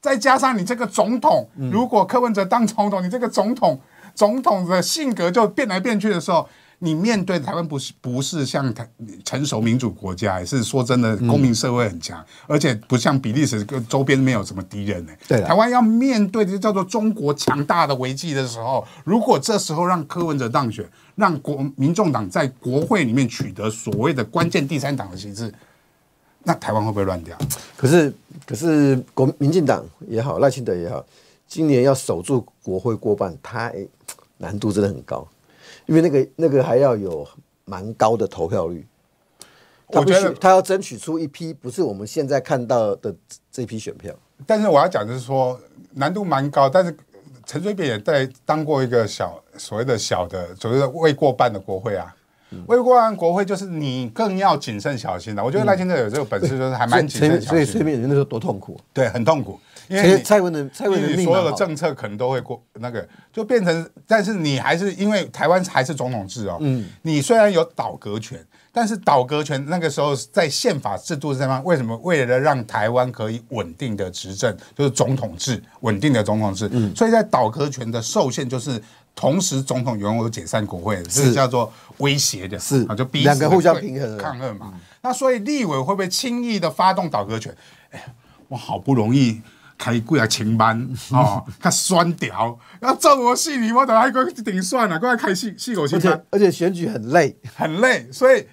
[SPEAKER 2] 再加上你这个总统，如果柯文哲当总统，你这个总统，总统的性格就变来变去的时候。你面对台湾不是不是像成成熟民主国家，也是说真的，公民社会很强，而且不像比利时跟周边没有什么敌人哎。对，台湾要面对的叫做中国强大的危机的时候，如果这时候让柯文哲当选，让国民众党在国会里面取得所谓的关键第三党的席次，那台湾会不会乱掉？
[SPEAKER 1] 可是可是国民进党也好，赖清德也好，今年要守住国会过半，太难度真的很高。因为那个那个还要有蛮高的投票率，我觉得他要争取出一
[SPEAKER 2] 批不是我们现在看到的这批选票。但是我要讲的是说难度蛮高，但是陈水扁也在当过一个小所谓的小的所谓未过半的国会啊，未过半国会就是你更要谨慎小心的。我觉得赖清德有这个本事，就是还蛮谨慎小心。所以，所以
[SPEAKER 1] 那时候多痛苦，对，很痛苦。因为蔡文
[SPEAKER 2] 的，蔡文的所有的政策可能都会过那个，就变成，但是你还是因为台湾还是总统制哦，嗯，你虽然有导阁权，但是导阁权那个时候在宪法制度上面，为什么为了让台湾可以稳定的执政，就是总统制稳定的总统制，嗯，所以在导阁权的受限，就是同时总统拥有解散国会，是叫做威胁的，是啊，就两个互相平衡抗衡嘛，那所以立委会不会轻易的发动导革权，哎呀，我好不容易。开贵 啊，清班哦，卡酸屌，要奏我细腻，我等下一个顶算了，过来开细细口先看。而且选举很累，很累，所以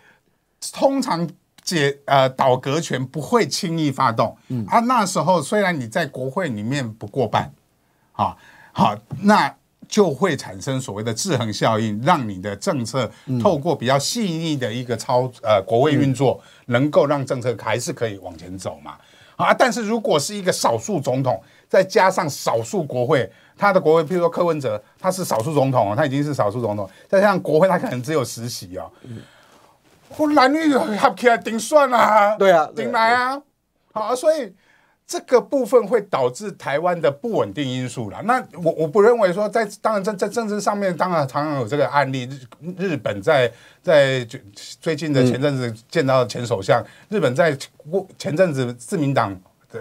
[SPEAKER 2] 通常解呃倒阁权不会轻易发动。嗯，啊那时候虽然你在国会里面不过半，啊好，那就会产生所谓的制衡效应，让你的政策透过比较细腻的一个操呃国会运作，能够让政策还是可以往前走嘛。啊！但是如果是一个少数总统，再加上少数国会，他的国会，譬如说柯文哲，他是少数总统他已经是少数总统，再加上国会，他可能只有十席啊。我蓝绿合起来顶算啊，对啊，顶来啊，好，所以。这个部分会导致台湾的不稳定因素了。那我我不认为说在当然在在政治上面当然常常有这个案例，日日本在在最近的前阵子见到前首相，日本在前阵子自民党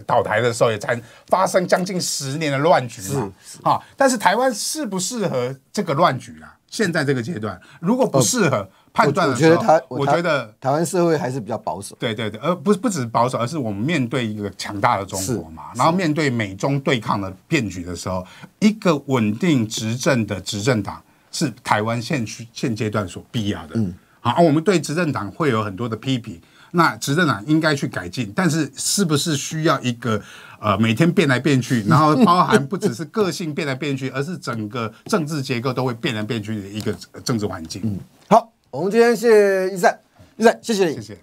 [SPEAKER 2] 倒台的时候也才发生将近十年的乱局嘛。啊，但是台湾适不适合这个乱局啊？现在这个阶段如果不适合。判断的，我觉得他，我觉得台湾社会还是比较保守。对对对，而不是不只是保守，而是我们面对一个强大的中国嘛，然后面对美中对抗的变局的时候，一个稳定执政的执政党是台湾现现阶段所必要的。嗯，好，我们对执政党会有很多的批评，那执政党应该去改进，但是是不是需要一个呃每天变来变去，然后包含不只是个性变来变去，而是整个政治结构都会变来变去的一个政治环境？嗯，
[SPEAKER 1] 好。我们今天谢一再，一再，谢谢你，谢谢。